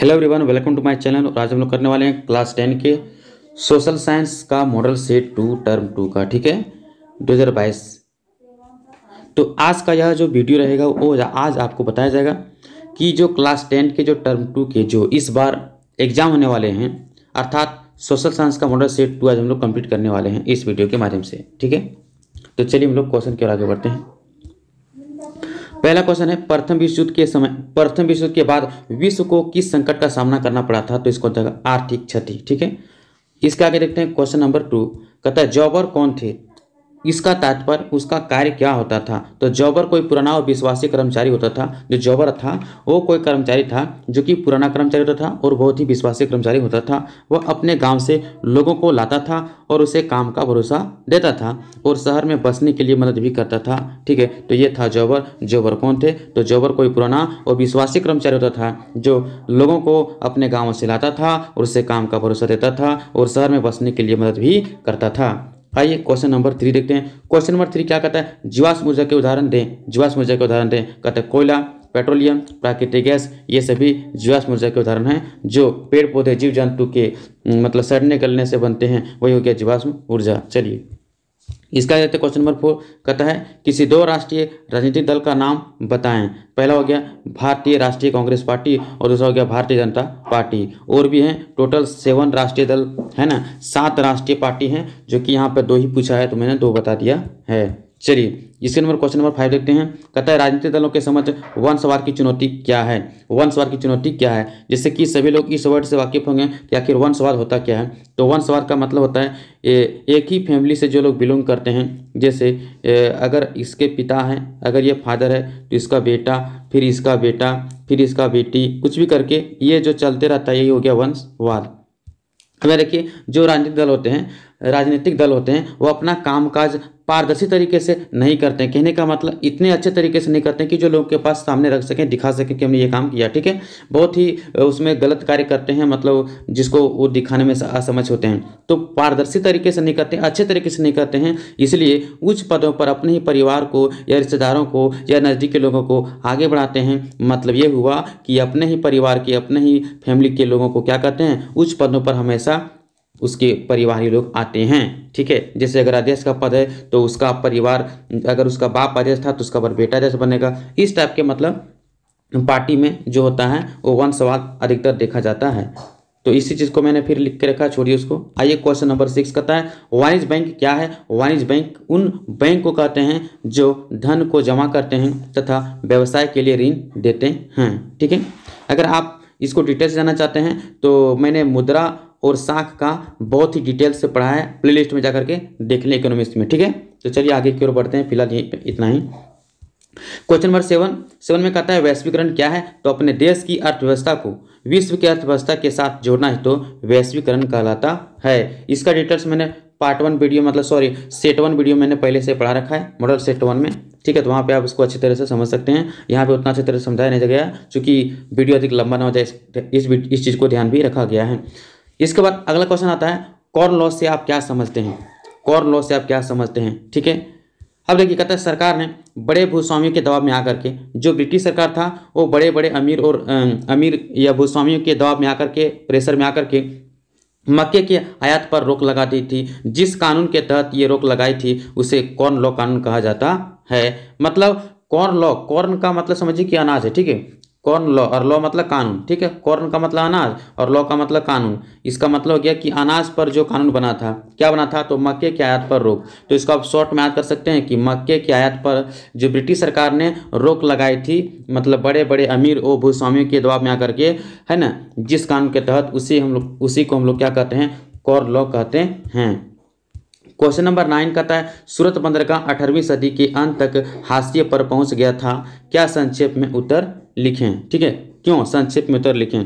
hello everyone welcome to my channel और आज हम लोग करने वाले हैं क्लास टेन के सोशल साइंस का model set two term two का ठीक है बाईस तो आज का यह जो वीडियो रहेगा वो आज आपको बताया जाएगा कि जो क्लास टेन के जो टर्म टू के जो इस बार एग्जाम होने वाले हैं अर्थात सोशल साइंस का मॉडल सेट टू आज हम लोग कंप्लीट करने वाले हैं इस वीडियो के माध्यम से ठीक है तो चलिए हम लोग क्वेश्चन की ओर आगे बढ़ते हैं पहला क्वेश्चन है प्रथम विश्व युद्ध के समय प्रथम विश्व युद्ध के बाद विश्व को किस संकट का सामना करना पड़ा था तो इसको आर्थिक क्षति ठीक है इसके आगे देखते हैं क्वेश्चन नंबर टू कहता है जॉबर कौन थे इसका तात्पर्य उसका कार्य क्या होता था तो जॉबर कोई पुराना और विश्वासी कर्मचारी होता था जो जॉबर था वो कोई कर्मचारी था जो कि पुराना कर्मचारी होता था और बहुत ही विश्वासी कर्मचारी होता था वह अपने गांव से लोगों को लाता था और उसे काम का भरोसा देता था और शहर में बसने के लिए मदद भी करता था ठीक है तो ये था जॉबर जॉबर कौन थे तो जॉबर कोई पुराना और विश्वासी कर्मचारी होता था जो लोगों को अपने गाँव से लाता था और उसे काम का भरोसा देता था और शहर में बसने के लिए मदद भी करता था आइए क्वेश्चन नंबर थ्री देखते हैं क्वेश्चन नंबर थ्री क्या कहता है जीवाश्म ऊर्जा के उदाहरण दें जीवाश्म ऊर्जा के उदाहरण दें कहते हैं कोयला पेट्रोलियम प्राकृतिक गैस ये सभी जीवाश्म ऊर्जा के उदाहरण हैं जो पेड़ पौधे जीव जंतु के मतलब सड़ने गलने से बनते हैं वही हो गया जीवाश्म ऊर्जा चलिए इसका देखते क्वेश्चन नंबर फोर कहता है किसी दो राष्ट्रीय राजनीतिक दल का नाम बताएं पहला हो गया भारतीय राष्ट्रीय कांग्रेस पार्टी और दूसरा हो गया भारतीय जनता पार्टी और भी हैं टोटल सेवन राष्ट्रीय दल है ना सात राष्ट्रीय पार्टी हैं जो कि यहाँ पर दो ही पूछा है तो मैंने दो बता दिया है चलिए इसके नंबर क्वेश्चन नंबर फाइव देखते हैं कहता है राजनीतिक दलों के समझ वंशवाद की चुनौती क्या है वंशवाद की चुनौती क्या है जिससे कि सभी लोग इस वर्ड से वाकिफ होंगे कि आखिर वंशवाद होता क्या है तो वंशवाद का मतलब होता है ए, एक ही फैमिली से जो लोग बिलोंग करते हैं जैसे ए, अगर इसके पिता हैं अगर ये फादर है तो इसका बेटा फिर इसका बेटा फिर इसका बेटी कुछ भी करके ये जो चलते रहता है यही हो गया वंशवाद हमें देखिए जो राजनीतिक दल होते हैं राजनीतिक दल होते हैं वो अपना कामकाज पारदर्शी तरीके से नहीं करते हैं कहने का मतलब इतने अच्छे तरीके से नहीं करते हैं कि जो लोगों के पास सामने रख सकें दिखा सकें कि हमने ये काम किया ठीक है बहुत ही उसमें गलत कार्य करते हैं मतलब जिसको वो दिखाने में असमझ होते हैं तो पारदर्शी तरीके से नहीं करते अच्छे तरीके से नहीं करते हैं इसलिए उच्च पदों पर अपने ही परिवार को या रिश्तेदारों को या नज़दीक लोगों को आगे बढ़ाते हैं मतलब ये हुआ कि अपने ही परिवार के अपने ही फैमिली के लोगों को क्या करते हैं उच्च पदों पर हमेशा उसके परिवार लोग आते हैं ठीक है जैसे अगर अध्यक्ष का पद है तो उसका परिवार अगर उसका बाप अध्यक्ष था तो उसका पर बेटा अध्यक्ष बनेगा इस टाइप के मतलब पार्टी में जो होता है वो वंशवाद अधिकतर देखा जाता है तो इसी चीज़ को मैंने फिर लिख के रखा छोड़िए उसको आइए क्वेश्चन नंबर सिक्स कहता है वाणिज्य बैंक क्या है वाणिज्य बैंक उन बैंक को कहते हैं जो धन को जमा करते हैं तथा व्यवसाय के लिए ऋण देते हैं ठीक है अगर आप इसको डिटेल्स जानना चाहते हैं तो मैंने मुद्रा और साख का बहुत ही डिटेल से पढ़ा है प्ले लिस्ट में जाकर के देख लें इकोनॉमिक्स में ठीक है तो चलिए आगे की ओर बढ़ते हैं फिलहाल इतना ही क्वेश्चन नंबर सेवन सेवन में कहता है वैश्वीकरण क्या है तो अपने देश की अर्थव्यवस्था को विश्व की अर्थव्यवस्था के साथ जोड़ना ही तो वैश्वीकरण कहलाता है इसका डिटेल्स मैंने पार्ट वन वीडियो मतलब सॉरी सेट वन वीडियो मैंने पहले से पढ़ा रखा है मॉडल सेट वन में ठीक है तो वहाँ पे आप इसको अच्छी तरह से समझ सकते हैं यहाँ पे उतना अच्छी तरह से समझाया नहीं गया चूंकि वीडियो अधिक लंबा ना हो जाए इस इस चीज़ को ध्यान भी रखा गया है इसके बाद अगला क्वेश्चन आता है कॉर्न लॉ से आप क्या समझते हैं कॉर्न लॉ से आप क्या समझते हैं ठीक है अब देखिए कहता है सरकार ने बड़े भूस्वामियों के दबाव में आकर के जो ब्रिटिश सरकार था वो बड़े बड़े अमीर और अमीर या भूस्वामियों के दबाव में आकर के प्रेशर में आकर के मक्के के आयात पर रोक लगा दी थी जिस कानून के तहत ये रोक लगाई थी उसे कॉर्न लॉ कानून कहा जाता है मतलब कॉर्न लॉ कॉर्न का मतलब समझिए कि अनाज है ठीक है कॉर्न लॉ और लॉ मतलब कानून ठीक है कॉर्न का मतलब अनाज और लॉ का मतलब कानून इसका मतलब हो गया कि अनाज पर जो कानून बना था क्या बना था तो मक्के की आयात पर रोक तो इसको आप शॉर्ट में याद कर सकते हैं कि मक्के की आयात पर जो ब्रिटिश सरकार ने रोक लगाई थी मतलब बड़े बड़े अमीर ओ भूस्वामियों के दबाव में आकर के है ना जिस कानून के तहत उसी हम लोग उसी को हम लोग क्या कहते हैं कॉर्न लॉ कहते हैं क्वेश्चन नंबर नाइन कहता है सूरत का अठारहवीं सदी के अंत तक हाशिए पर पहुंच गया था क्या संक्षेप में उत्तर लिखें ठीक है क्यों संक्षिप्त में उत्तर तो लिखें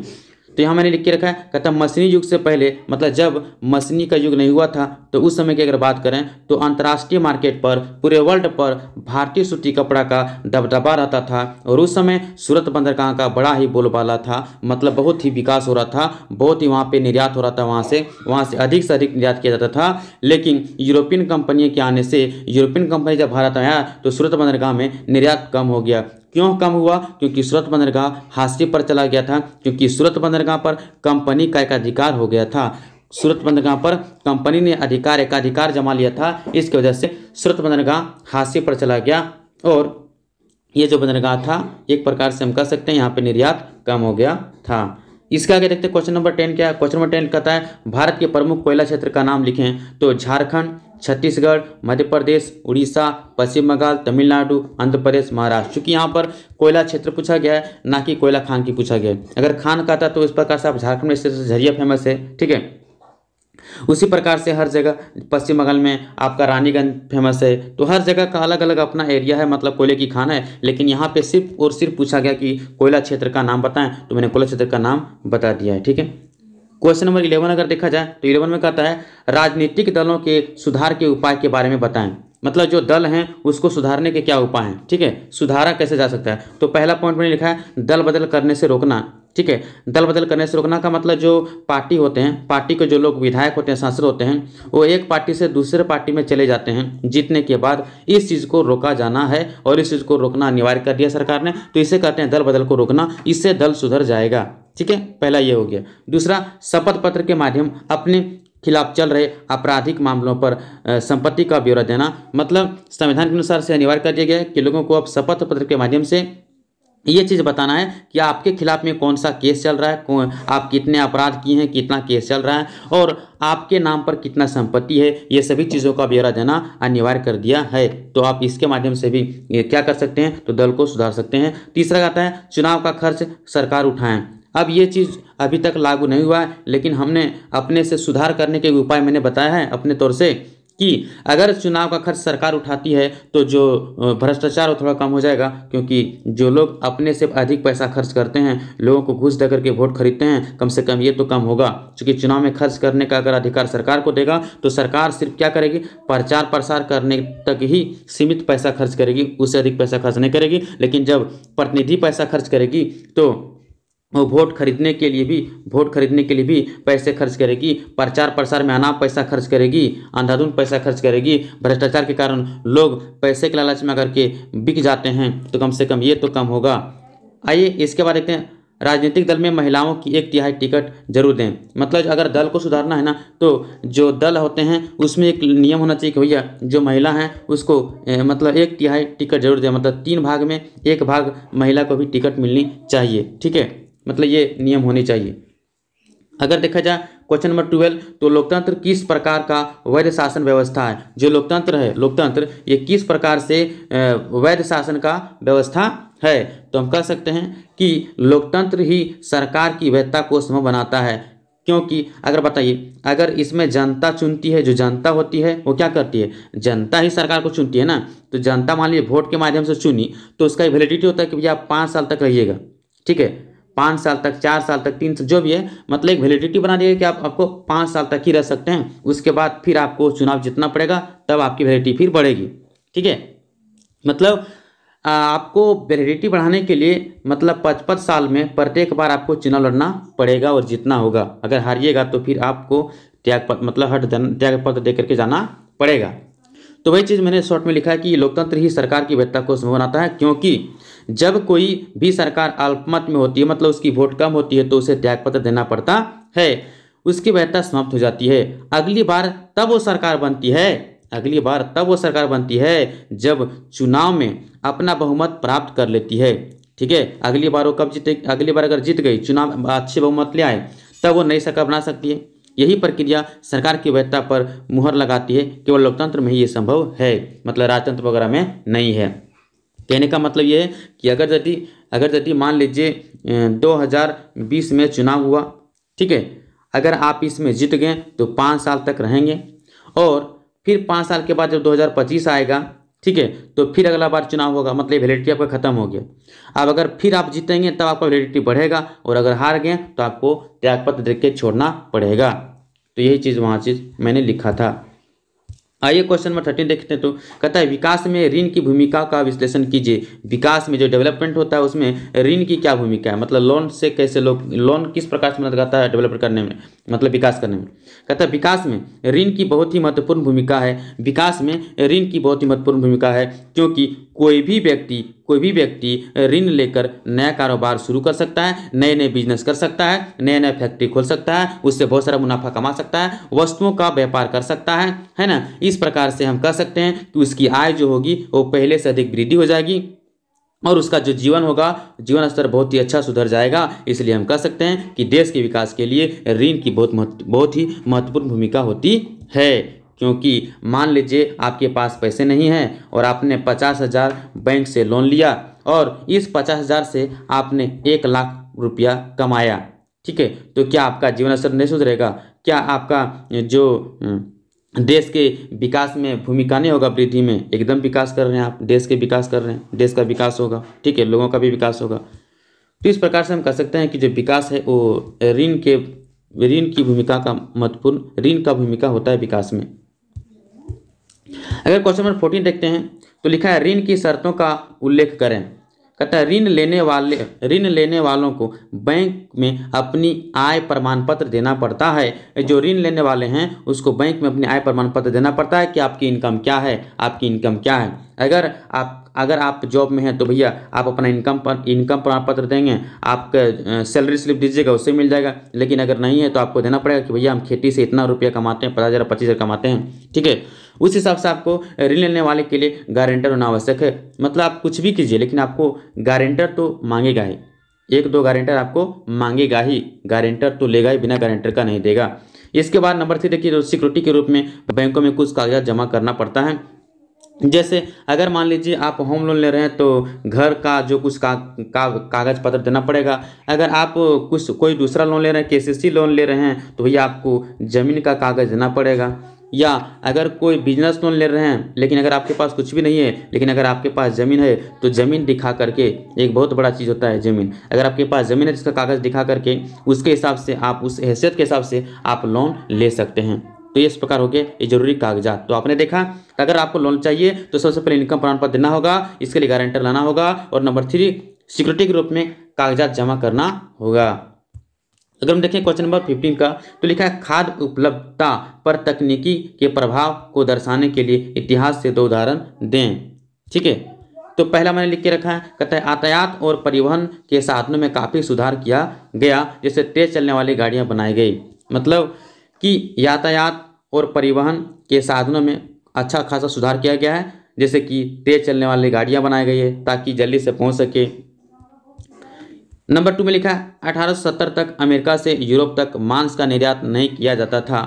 तो यहाँ मैंने लिख के रखा है कहता मशीनी युग से पहले मतलब जब मशीनी का युग नहीं हुआ था तो उस समय की अगर बात करें तो अंतर्राष्ट्रीय मार्केट पर पूरे वर्ल्ड पर भारतीय सूती कपड़ा का दबदबा रहता था और उस समय सूरत बंदरगाह का बड़ा ही बोलबाला था मतलब बहुत ही विकास हो रहा था बहुत ही वहाँ पर निर्यात हो रहा था वहाँ से वहाँ से अधिक से अधिक निर्यात किया जाता था लेकिन यूरोपियन कंपनी के आने से यूरोपियन कंपनी जब भारत आया तो सूरत बंदरगाह में निर्यात कम हो गया क्यों कम हुआ क्योंकि सूरत बंदरगाह हाशिए पर चला गया था क्योंकि सूरत बंदरगाह पर कंपनी का एकाधिकार हो गया था सूरत बंदरगाह पर कंपनी ने अधिकार एकाधिकार जमा लिया था इसकी वजह से सूरत बंदरगाह हादसे पर चला गया और ये जो बंदरगाह था एक प्रकार से हम कह सकते हैं यहाँ पर निर्यात कम हो गया था इसके आगे देखते हैं क्वेश्चन नंबर टेन क्या है क्वेश्चन नंबर टेन कहता है भारत के प्रमुख कोयला क्षेत्र का नाम लिखें तो झारखंड छत्तीसगढ़ मध्य प्रदेश उड़ीसा पश्चिम बंगाल तमिलनाडु आंध्र प्रदेश महाराष्ट्र चूंकि यहाँ पर कोयला क्षेत्र पूछा गया है ना कि कोयला खान की पूछा गया है अगर खान कहता तो इस प्रकार से आप झारखंड में झरिया फेमस है ठीक है उसी प्रकार से हर जगह पश्चिम बंगाल में आपका रानीगंज फेमस है तो हर जगह का अलग अलग अपना एरिया है मतलब कोयले की खान है लेकिन यहाँ पे सिर्फ और सिर्फ पूछा गया कि कोयला क्षेत्र का नाम बताएं तो मैंने कोयला क्षेत्र का नाम बता दिया है ठीक है क्वेश्चन नंबर इलेवन अगर देखा जाए तो इलेवन में कहता है राजनीतिक दलों के सुधार के उपाय के बारे में बताएं मतलब जो दल हैं उसको सुधारने के क्या उपाय हैं ठीक है सुधारा कैसे जा सकता है तो पहला पॉइंट मैंने लिखा है दल बदल करने से रोकना ठीक है दल बदल करने से रोकना का मतलब जो पार्टी होते हैं पार्टी के जो लोग विधायक होते हैं सांसद होते हैं वो एक पार्टी से दूसरे पार्टी में चले जाते हैं जीतने के बाद इस चीज़ को रोका जाना है और इस चीज़ को रोकना अनिवार्य कर दिया सरकार ने तो इसे कहते हैं दल बदल को रोकना इससे दल सुधर जाएगा ठीक है पहला ये हो गया दूसरा शपथ पत्र के माध्यम अपने खिलाफ चल रहे आपराधिक मामलों पर संपत्ति का ब्यौरा देना मतलब संविधान के अनुसार से अनिवार्य कर दिया गया है कि लोगों को अब शपथ पत्र के माध्यम से ये चीज़ बताना है कि आपके खिलाफ में कौन सा केस चल रहा है कौन आप कितने अपराध किए हैं कितना केस चल रहा है और आपके नाम पर कितना संपत्ति है ये सभी चीज़ों का ब्यौरा देना अनिवार्य कर दिया है तो आप इसके माध्यम से भी क्या कर सकते हैं तो दल को सुधार सकते हैं तीसरा कहता है चुनाव का खर्च सरकार उठाएं अब ये चीज़ अभी तक लागू नहीं हुआ है लेकिन हमने अपने से सुधार करने के उपाय मैंने बताया है अपने तौर से कि अगर चुनाव का खर्च सरकार उठाती है तो जो भ्रष्टाचार थोड़ा कम हो जाएगा क्योंकि जो लोग अपने से अधिक पैसा खर्च करते हैं लोगों को घूस दे करके वोट खरीदते हैं कम से कम ये तो कम होगा क्योंकि चुनाव में खर्च करने का अगर अधिकार सरकार को देगा तो सरकार सिर्फ क्या करेगी प्रचार प्रसार करने तक ही सीमित पैसा खर्च करेगी उससे अधिक पैसा खर्च नहीं करेगी लेकिन जब प्रतिनिधि पैसा खर्च करेगी तो वो वोट खरीदने के लिए भी वोट खरीदने के लिए भी पैसे खर्च करेगी प्रचार प्रसार में अनाप पैसा खर्च करेगी अंधाधुन पैसा खर्च करेगी भ्रष्टाचार के कारण लोग पैसे के लालच में अगर के बिक जाते हैं तो कम से कम ये तो कम होगा आइए इसके बाद देखते हैं राजनीतिक दल में महिलाओं की एक तिहाई टिकट जरूर दें मतलब अगर दल को सुधारना है ना तो जो दल होते हैं उसमें एक नियम होना चाहिए कि भैया जो महिला हैं उसको ए, मतलब एक तिहाई टिकट जरूर दें मतलब तीन भाग में एक भाग महिला को भी टिकट मिलनी चाहिए ठीक है मतलब ये नियम होने चाहिए अगर देखा जाए क्वेश्चन नंबर ट्वेल्व तो लोकतंत्र किस प्रकार का वैध शासन व्यवस्था है जो लोकतंत्र है लोकतंत्र ये किस प्रकार से वैध शासन का व्यवस्था है तो हम कह सकते हैं कि लोकतंत्र ही सरकार की वैधता को संभव बनाता है क्योंकि अगर बताइए अगर इसमें जनता चुनती है जो जनता होती है वो क्या करती है जनता ही सरकार को चुनती है ना तो जनता मान लीजिए वोट के माध्यम से चुनी तो उसका वैलिडिटी होता है कि भैया आप पाँच साल तक रहिएगा ठीक है पाँच साल तक चार साल तक तीन साल जो भी है मतलब एक वैलिडिटी बना दी है कि आप आपको पाँच साल तक ही रह सकते हैं उसके बाद फिर आपको चुनाव जीतना पड़ेगा तब आपकी वैलिडिटी फिर बढ़ेगी ठीक है मतलब आपको वैलिडिटी बढ़ाने के लिए मतलब पचपन साल में प्रत्येक बार आपको चुनाव लड़ना पड़ेगा और जीतना होगा अगर हारिएगा तो फिर आपको त्याग मतलब हट त्याग पत्र दे करके जाना पड़ेगा तो वही चीज़ मैंने शॉर्ट में लिखा है कि लोकतंत्र ही सरकार की वैधता को संभव बनाता है क्योंकि जब कोई भी सरकार अल्पमत में होती है मतलब उसकी वोट कम होती है तो उसे त्यागपत्र देना पड़ता है उसकी वैधता समाप्त हो जाती है अगली बार तब वो सरकार बनती है अगली बार तब वो सरकार बनती है जब चुनाव में अपना बहुमत प्राप्त कर लेती है ठीक है अगली बार वो कब जीते अगली बार अगर जीत गई चुनाव अच्छे बहुमत ले आए तब वो नई सरकार बना सकती है यही प्रक्रिया सरकार की वैधता पर मुहर लगाती है केवल लोकतंत्र में ही ये संभव है मतलब राजतंत्र वगैरह में नहीं है कहने का मतलब ये है कि अगर यदि अगर यदि मान लीजिए 2020 में चुनाव हुआ ठीक है अगर आप इसमें जीत गए तो पाँच साल तक रहेंगे और फिर पाँच साल के बाद जब 2025 आएगा ठीक है तो फिर अगला बार चुनाव होगा मतलब वैलिडिटी आपका खत्म हो गया अब अगर फिर आप जीतेंगे तब आपका वैलिडिटी बढ़ेगा और अगर हार गए तो आपको त्यागपत्र देख के छोड़ना पड़ेगा तो यही चीज़ वहाँ चीज़ मैंने लिखा था आइए क्वेश्चन नंबर थर्टीन देखते हैं तो कहता है विकास में ऋण की भूमिका का विश्लेषण कीजिए विकास में जो डेवलपमेंट होता है उसमें ऋण की क्या भूमिका है मतलब लोन से कैसे लोग लोन किस प्रकार से मदद करता है डेवलप करने में मतलब विकास करने में कहता है विकास में ऋण की बहुत ही महत्वपूर्ण भूमिका है विकास में ऋण की बहुत ही महत्वपूर्ण भूमिका है क्योंकि कोई भी व्यक्ति कोई भी व्यक्ति ऋण लेकर नया कारोबार शुरू कर सकता है नए नए बिजनेस कर सकता है नए नए फैक्ट्री खोल सकता है उससे बहुत सारा मुनाफा कमा सकता है वस्तुओं का व्यापार कर सकता है है ना इस प्रकार से हम कह सकते हैं कि तो उसकी आय जो होगी वो पहले से अधिक वृद्धि हो जाएगी और उसका जो जीवन होगा जीवन स्तर बहुत ही अच्छा सुधर जाएगा इसलिए हम कह सकते हैं कि देश के विकास के लिए ऋण की बहुत महत्व बहुत ही महत्वपूर्ण भूमिका होती है क्योंकि मान लीजिए आपके पास पैसे नहीं हैं और आपने पचास हज़ार बैंक से लोन लिया और इस पचास हज़ार से आपने एक लाख रुपया कमाया ठीक है तो क्या आपका जीवन स्तर नहीं सुधरेगा क्या आपका जो हम्म, देश के विकास में भूमिका नहीं होगा वृद्धि में एकदम विकास कर रहे हैं आप देश के विकास कर रहे हैं देश का विकास होगा ठीक है लोगों का भी विकास होगा तो इस प्रकार से हम कह सकते हैं कि जो विकास है वो ऋण के ऋण की भूमिका का महत्वपूर्ण ऋण का भूमिका होता है विकास में अगर क्वेश्चन नंबर फोर्टीन देखते हैं तो लिखा है ऋण की शर्तों का उल्लेख करें कहता है ऋण लेने वाले ऋण लेने वालों को बैंक में अपनी आय प्रमाण पत्र देना पड़ता है जो ऋण लेने वाले हैं उसको बैंक में अपनी आय प्रमाण पत्र देना पड़ता है कि आपकी इनकम क्या है आपकी इनकम क्या है अगर आप अगर आप जॉब में हैं तो भैया आप अपना इनकम पर इनकम प्रमाण पत्र देंगे आपका सैलरी स्लिप दीजिएगा उससे मिल जाएगा लेकिन अगर नहीं है तो आपको देना पड़ेगा कि भैया हम खेती से इतना रुपया कमाते हैं पचास हज़ार पच्चीस हज़ार कमाते हैं ठीक है उस हिसाब से आपको ऋण लेने वाले के लिए गारंटर होना आवश्यक है मतलब आप कुछ भी कीजिए लेकिन आपको गारंटर तो मांगेगा ही एक दो गारंटर आपको मांगेगा ही गारंटर तो लेगा ही बिना गारंटर का नहीं देगा इसके बाद नंबर थ्री देखिए सिक्योरिटी के रूप में बैंकों में कुछ कागजात जमा करना पड़ता है जैसे अगर मान लीजिए आप होम लोन ले रहे हैं तो घर का जो कुछ का, का कागज़ पत्र देना पड़ेगा अगर आप कुछ कोई दूसरा लोन ले रहे हैं के लोन ले रहे हैं तो भैया आपको ज़मीन का कागज़ देना पड़ेगा या अगर कोई बिजनेस लोन ले रहे हैं लेकिन अगर आपके पास कुछ भी नहीं है लेकिन अगर आपके पास ज़मीन है तो ज़मीन दिखा करके एक बहुत बड़ा चीज़ होता है ज़मीन अगर आपके पास ज़मीन है जिसका कागज़ दिखा करके उसके हिसाब से आप उस हैसियत के हिसाब से आप लोन ले सकते हैं तो ये इस प्रकार हो गए ये जरूरी कागजात तो आपने देखा अगर आपको लोन चाहिए तो सबसे पहले इनकम प्रमाण पत्र देना होगा इसके लिए गारंटर लाना होगा और नंबर थ्री सिक्योरिटी के रूप में कागजात जमा करना होगा अगर हम देखें क्वेश्चन नंबर फिफ्टीन का तो लिखा है खाद्य उपलब्धता पर तकनीकी के प्रभाव को दर्शाने के लिए इतिहास से दो उदाहरण दें ठीक है तो पहला मैंने लिख के रखा है कहता है यातायात और परिवहन के साधनों में काफ़ी सुधार किया गया जैसे तेज चलने वाली गाड़ियां बनाई गई मतलब कि यातायात और परिवहन के साधनों में अच्छा खासा सुधार किया गया है जैसे कि तेज चलने वाली गाड़ियाँ बनाई गई है ताकि जल्दी से पहुँच सके नंबर टू में लिखा है अठारह तक अमेरिका से यूरोप तक मांस का निर्यात नहीं किया जाता था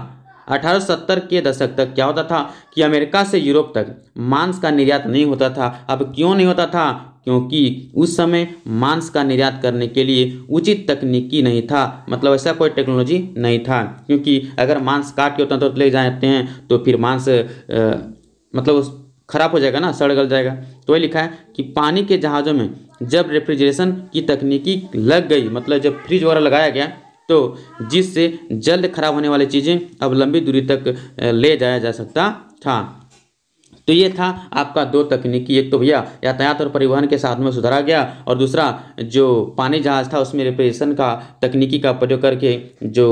1870 के दशक तक क्या होता था कि अमेरिका से यूरोप तक मांस का निर्यात नहीं होता था अब क्यों नहीं होता था क्योंकि उस समय मांस का निर्यात करने के लिए उचित तकनीकी नहीं था मतलब ऐसा कोई टेक्नोलॉजी नहीं था क्योंकि अगर मांस काट के उतना तो ले जाते हैं तो फिर मांस मतलब खराब हो जाएगा ना सड़ गल जाएगा तो वही लिखा है कि पानी के जहाज़ों में जब रेफ्रिजरेशन की तकनीकी लग गई मतलब जब फ्रिज वगैरह लगाया गया तो जिससे जल्द खराब होने वाली चीज़ें अब लंबी दूरी तक ले जाया जा सकता था तो ये था आपका दो तकनीकी एक तो भैया यातायात और परिवहन के साधन में सुधारा गया और दूसरा जो पानी जहाज था उसमें रेपरेशन का तकनीकी का प्रयोग करके जो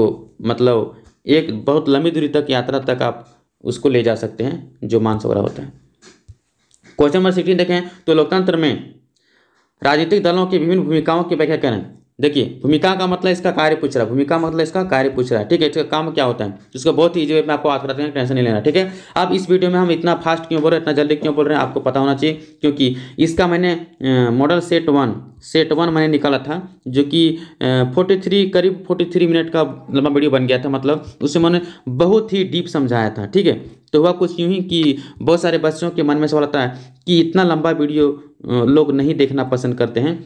मतलब एक बहुत लंबी दूरी तक यात्रा तक आप उसको ले जा सकते हैं जो मानसवरा होता है क्वेश्चन नंबर सिक्सटीन देखें तो लोकतंत्र में राजनीतिक दलों की विभिन्न भूमिकाओं की व्याख्या करें देखिए भूमिका का मतलब इसका कार्य पूछ रहा है भूमिका मतलब इसका कार्य पूछ रहा है ठीक है इसका काम क्या होता है जिसको बहुत ही इजी वे में आपको बात कराते हैं टेंशन नहीं लेना ठीक है अब इस वीडियो में हम इतना फास्ट क्यों बोल रहे हैं इतना जल्दी क्यों बोल रहे हैं आपको पता होना चाहिए क्योंकि इसका मैंने model set one set one मैंने निकाला था जो कि फोर्टी थ्री करीब फोर्टी थ्री मिनट का लंबा वीडियो बन गया था मतलब उसे मैंने बहुत ही डीप समझाया था ठीक है तो हुआ कुछ यूँ ही कि बहुत सारे बच्चों के मन में सवाल आता है कि इतना लंबा वीडियो लोग नहीं देखना पसंद करते हैं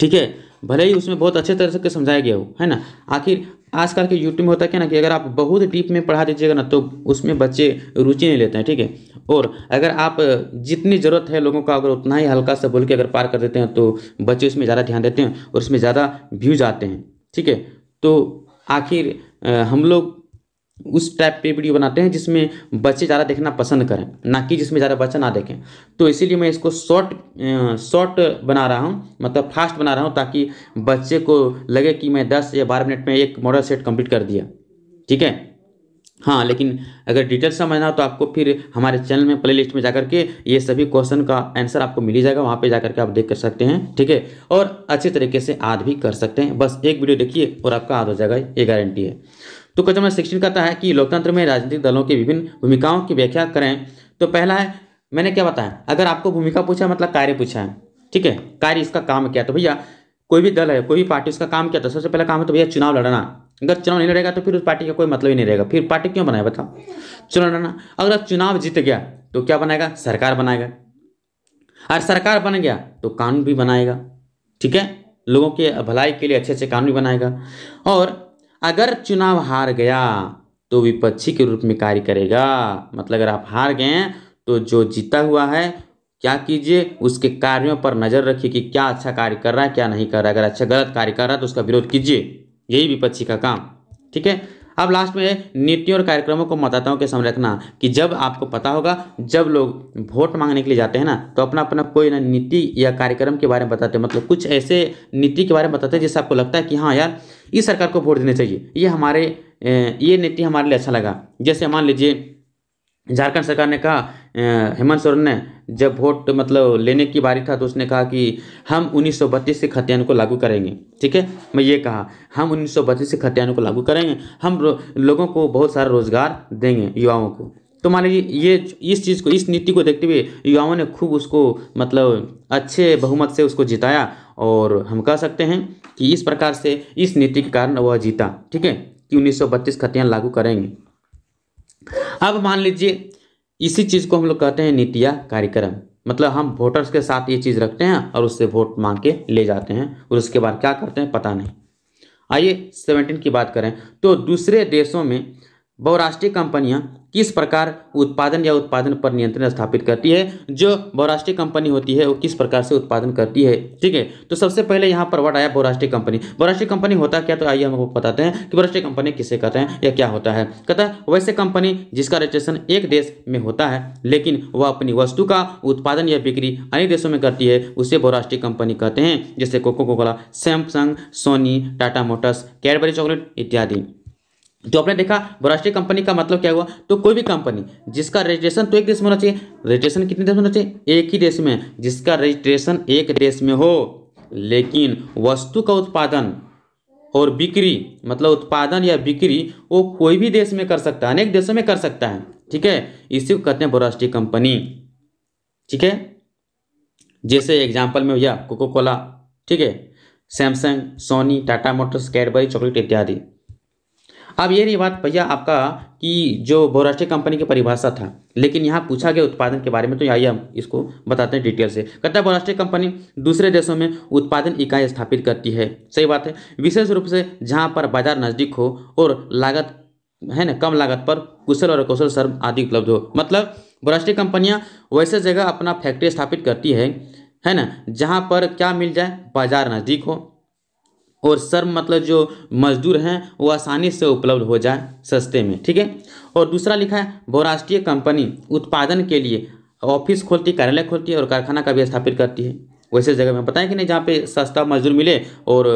ठीक है भले ही उसमें बहुत अच्छे तरह से समझाया गया हो है ना आखिर आजकल के यूट्यूब में होता है क्या ना कि अगर आप बहुत डीप में पढ़ा दीजिएगा ना तो उसमें बच्चे रुचि नहीं लेते हैं ठीक है और अगर आप जितनी ज़रूरत है लोगों का अगर उतना ही हल्का सा बोल के अगर पार कर देते हैं तो बच्चे उसमें ज़्यादा ध्यान देते हैं और उसमें ज़्यादा व्यूज आते हैं ठीक है तो आखिर हम लोग उस टाइप पे वीडियो बनाते हैं जिसमें बच्चे ज़्यादा देखना पसंद करें ना कि जिसमें ज़्यादा बच्चा ना देखें तो इसीलिए मैं इसको शॉर्ट शॉर्ट बना रहा हूँ मतलब फास्ट बना रहा हूँ ताकि बच्चे को लगे कि मैं दस या बारह मिनट में एक मॉडल सेट कंप्लीट कर दिया ठीक है हाँ लेकिन अगर डिटेल समझना हो तो आपको फिर हमारे चैनल में प्ले लिस्ट में जा करके ये सभी क्वेश्चन का आंसर आपको मिली जाएगा वहाँ पे जा करके आप देख कर सकते हैं ठीक है और अच्छे तरीके से आद भी कर सकते हैं बस एक वीडियो देखिए और आपका आद हो जाएगा ये गारंटी है तो क्वेश्चन नंबर सिक्सटीन कहता है कि लोकतंत्र में राजनीतिक दलों की विभिन्न भूमिकाओं की व्याख्या करें तो पहला है मैंने क्या बताया अगर आपको भूमिका पूछा मतलब कार्य पूछा है ठीक है कार्य इसका काम क्या तो भैया कोई भी दल है कोई भी पार्टी उसका काम क्या तो सबसे पहला काम है तो भैया चुनाव लड़ना अगर चुनाव नहीं लड़ेगा तो फिर उस पार्टी का कोई मतलब ही नहीं रहेगा फिर पार्टी क्यों बनाए बताओ चुनाव लड़ना अगर चुनाव जीत गया तो क्या बनाएगा सरकार बनाएगा और सरकार बन गया तो कानून भी बनाएगा ठीक है लोगों के भलाई के लिए अच्छे अच्छे कानून भी बनाएगा और अगर चुनाव हार गया तो विपक्षी के रूप में कार्य करेगा मतलब अगर आप हार गए तो जो जीता हुआ है क्या कीजिए उसके कार्यों पर नज़र रखिए कि क्या अच्छा कार्य कर रहा है क्या नहीं कर रहा है अगर अच्छा गलत कार्य कर रहा है तो उसका विरोध कीजिए यही विपक्षी का काम ठीक है अब लास्ट में नीतियों और कार्यक्रमों को मतदाताओं के सामने रखना कि जब आपको पता होगा जब लोग वोट मांगने के लिए जाते हैं ना तो अपना अपना कोई ना नीति या कार्यक्रम के बारे में बताते हैं मतलब कुछ ऐसे नीति के बारे में बताते हैं जिससे आपको लगता है कि हाँ यार इस सरकार को वोट देना चाहिए ये हमारे ये नीति हमारे लिए अच्छा लगा जैसे मान लीजिए झारखंड सरकार ने कहा हेमंत सोरेन ने जब वोट मतलब लेने की बारी था तो उसने कहा कि हम उन्नीस के खतियान को लागू करेंगे ठीक है मैं ये कहा हम उन्नीस के खतियान को लागू करेंगे हम लोगों को बहुत सारा रोज़गार देंगे युवाओं को तो मान लीजिए ये इस चीज़ को इस नीति को देखते हुए युवाओं ने खूब उसको मतलब अच्छे बहुमत से उसको जिताया और हम कह सकते हैं कि इस प्रकार से इस नीति के कारण वह जीता ठीक है कि उन्नीस सौ लागू करेंगे अब मान लीजिए इसी चीज़ को हम लोग कहते हैं नीतिया कार्यक्रम मतलब हम वोटर्स के साथ ये चीज़ रखते हैं और उससे वोट मांग के ले जाते हैं और उसके बाद क्या करते हैं पता नहीं आइए सेवनटीन की बात करें तो दूसरे देशों में बहुराष्ट्रीय कंपनियां किस प्रकार उत्पादन या उत्पादन पर नियंत्रण स्थापित करती है जो बहुराष्ट्रीय कंपनी होती है वो किस प्रकार से उत्पादन करती है ठीक है तो सबसे पहले यहाँ पर वर्ड आया बहुराष्ट्रीय कंपनी बहुराष्ट्रीय कंपनी होता क्या तो आइए हम आपको बताते हैं कि बहुराष्ट्रीय कंपनी किसे कहते हैं या क्या होता है कहता है वैसे कंपनी जिसका रजिस्ट्रेशन एक देश में होता है लेकिन वह अपनी वस्तु का उत्पादन या बिक्री अन्य देशों में करती है उसे बहुराष्ट्रीय कंपनी कहते हैं जैसे Coca Coca Cola Samsung Sony Tata Motors Cadbury chocolate इत्यादि तो आपने देखा बहुराष्ट्रीय कंपनी का मतलब क्या हुआ तो कोई भी कंपनी जिसका रजिस्ट्रेशन तो एक देश में होना चाहिए रजिस्ट्रेशन कितने देश में होना चाहिए एक ही देश में जिसका रजिस्ट्रेशन एक देश में हो लेकिन वस्तु का उत्पादन और बिक्री मतलब उत्पादन या बिक्री वो कोई भी देश में कर सकता है अनेक देशों में कर सकता है ठीक है इसी को कहते हैं बहुराष्ट्रीय कंपनी ठीक है जैसे एग्जाम्पल में भैया कोको कोला ठीक है Samsung Sony Tata Motors Cadbury chocolate इत्यादि अब ये रही बात भैया आपका कि जो बहुराष्ट्रीय कंपनी की परिभाषा था लेकिन यहाँ पूछा गया उत्पादन के बारे में तो आइए हम इसको बताते हैं डिटेल से कहता है बहुराष्ट्रीय कंपनी दूसरे देशों में उत्पादन इकाई स्थापित करती है सही बात है विशेष रूप से जहाँ पर बाजार नज़दीक हो और लागत है ना कम लागत पर कुशल और कुशल श्रम आदि उपलब्ध हो मतलब बहुराष्ट्रीय कंपनियाँ वैसे जगह अपना फैक्ट्री स्थापित करती है है ना जहाँ पर क्या मिल जाए बाजार नज़दीक हो और श्रम मतलब जो मजदूर हैं वो आसानी से उपलब्ध हो जाए सस्ते में ठीक है और दूसरा लिखा है बहुराष्ट्रीय कंपनी उत्पादन के लिए ऑफिस खोलती कार्यालय खोलती है और कारखाना का भी स्थापित करती है वैसे जगह में बताएं कि नहीं जहाँ पे सस्ता मजदूर मिले और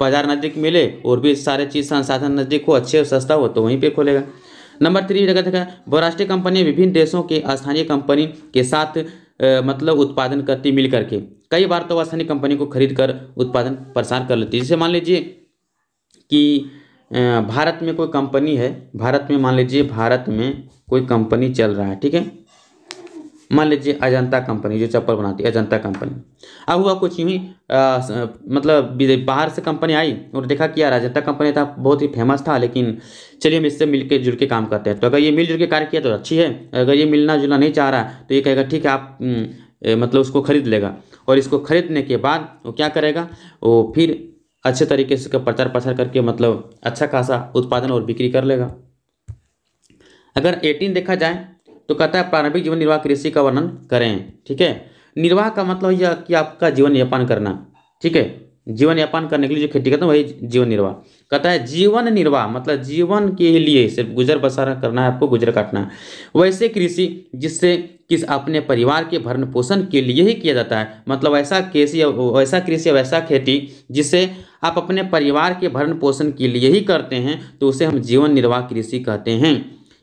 बाजार नज़दीक मिले और भी सारे चीज़ संसाधन नज़दीक हो अच्छे और सस्ता हो तो वहीं पे खोलेगा नंबर थ्री जगह देखा बहुराष्ट्रीय कंपनी विभिन्न देशों के स्थानीय कंपनी के साथ मतलब उत्पादन करती मिल करके कई बार तो रासायनिक कंपनी को खरीद कर उत्पादन प्रसार कर लेती है जैसे मान लीजिए कि भारत में कोई कंपनी है भारत में मान लीजिए भारत में कोई कंपनी चल रहा है ठीक है मान लीजिए अजंता कंपनी जो चप्पल बनाती है अजंता कंपनी अब हुआ कुछ यूँ ही मतलब बाहर से कंपनी आई और देखा कि यार अजंता कंपनी था बहुत ही फेमस था लेकिन चलिए हम इससे मिल के जुड़ के काम करते हैं तो अगर ये मिलजुल के कार्य किया तो अच्छी है अगर ये मिलना जुलना नहीं चाह रहा तो ये कहेगा ठीक है आप मतलब उसको खरीद लेगा और इसको खरीदने के बाद वो क्या करेगा वो फिर अच्छे तरीके से उसका प्रचार प्रसार करके मतलब अच्छा खासा उत्पादन और बिक्री कर लेगा अगर एटीन देखा जाए तो कहता है प्रारंभिक जीवन निर्वाह कृषि का वर्णन करें ठीक है निर्वाह का मतलब यह कि आपका जीवन यापन करना ठीक है जीवन यापन करने के लिए जो खेती करते हैं वही जीवन निर्वाह कहता है जीवन निर्वाह मतलब जीवन के लिए सिर्फ गुजर बसारा करना है आपको गुजर काटना है वैसे कृषि जिससे किस अपने परिवार के भरण पोषण के लिए ही किया जाता है मतलब ऐसा कृषि वैसा कृषि वैसा खेती जिससे आप अपने परिवार के भरण पोषण के लिए ही करते हैं तो उसे हम जीवन निर्वाह कृषि कहते हैं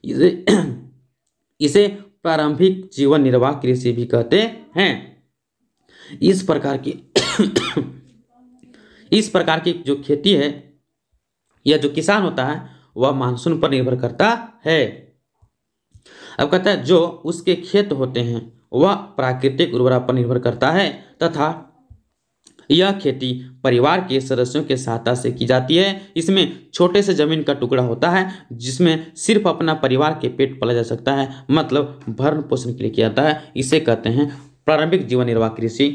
इसे इसे प्रारंभिक जीवन निर्वाह कृषि भी कहते हैं इस प्रकार की इस प्रकार की जो खेती है या जो किसान होता है वह मानसून पर निर्भर करता है अब कहता है जो उसके खेत होते हैं वह प्राकृतिक उर्वरा पर निर्भर करता है तथा यह खेती परिवार के सदस्यों के सहायता से की जाती है इसमें छोटे से जमीन का टुकड़ा होता है जिसमें सिर्फ अपना परिवार के पेट पला जा सकता है मतलब भरण पोषण के लिए किया जाता है इसे कहते हैं प्रारंभिक जीवन निर्वाह कृषि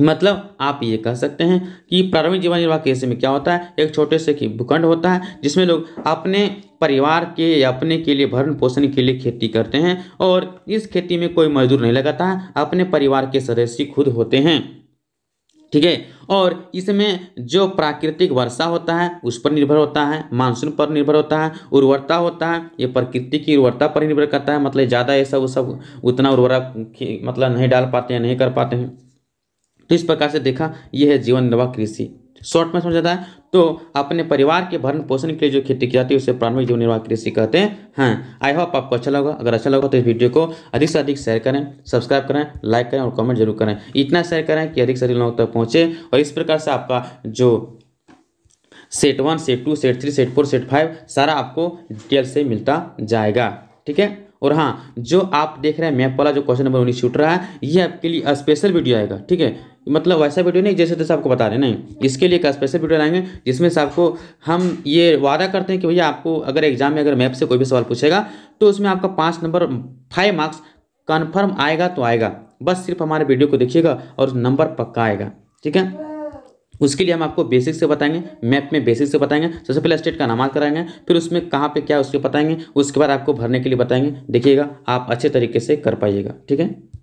मतलब आप ये कह सकते हैं कि प्रारंभिक जीवन निर्वाह कृषि में क्या होता है एक छोटे से भूखंड होता है जिसमें लोग अपने परिवार के या अपने के लिए भरण पोषण के लिए खेती करते हैं और इस खेती में कोई मजदूर नहीं लगाता है अपने परिवार के सदस्य खुद होते हैं ठीक है और इसमें जो प्राकृतिक वर्षा होता है उस पर निर्भर होता है मानसून पर निर्भर होता है उर्वरता होता है ये प्रकृति की उर्वरता पर निर्भर करता है मतलब ज़्यादा ये सब सब उतना उर्वरक मतलब नहीं डाल पाते हैं नहीं कर पाते हैं तो इस प्रकार से देखा यह है जीवन निर्वाह कृषि शॉर्ट में समझ जाता है तो अपने परिवार के भरण पोषण के लिए जो खेती की जाती है उसे प्रारंभिक जीवन निर्वाह कृषि कहते हैं आई हाँ, होप आपको अच्छा लगा अगर अच्छा लगा तो इस वीडियो को अधिक से अधिक शेयर करें सब्सक्राइब करें लाइक करें और कमेंट जरूर करें इतना शेयर करें कि अधिक से अधिक लोगों तक पहुंचे पहुँचे और इस प्रकार से आपका जो set one set two set three set four set five सारा आपको डिटेल से मिलता जाएगा ठीक है और हाँ जो आप देख रहे हैं मैप वाला जो क्वेश्चन नंबर उन्नीस छूट रहा है ये आपके लिए स्पेशल वीडियो आएगा ठीक है मतलब वैसा वीडियो नहीं जैसे जैसे आपको बता रहे नहीं इसके लिए एक स्पेशल वीडियो लाएंगे जिसमें से आपको हम ये वादा करते हैं कि भैया आपको अगर एग्जाम में अगर मैप से कोई भी सवाल पूछेगा तो उसमें आपका पाँच नंबर फाइव मार्क्स कन्फर्म आएगा तो आएगा बस सिर्फ हमारे वीडियो को देखिएगा और नंबर पक्का आएगा ठीक है उसके लिए हम आपको बेसिक से बताएंगे मैप में बेसिक से बताएंगे सबसे पहले स्टेट का नामा कराएंगे फिर उसमें कहाँ पे क्या उसके बताएंगे उसके बाद आपको भरने के लिए बताएंगे देखिएगा आप अच्छे तरीके से कर पाइएगा ठीक है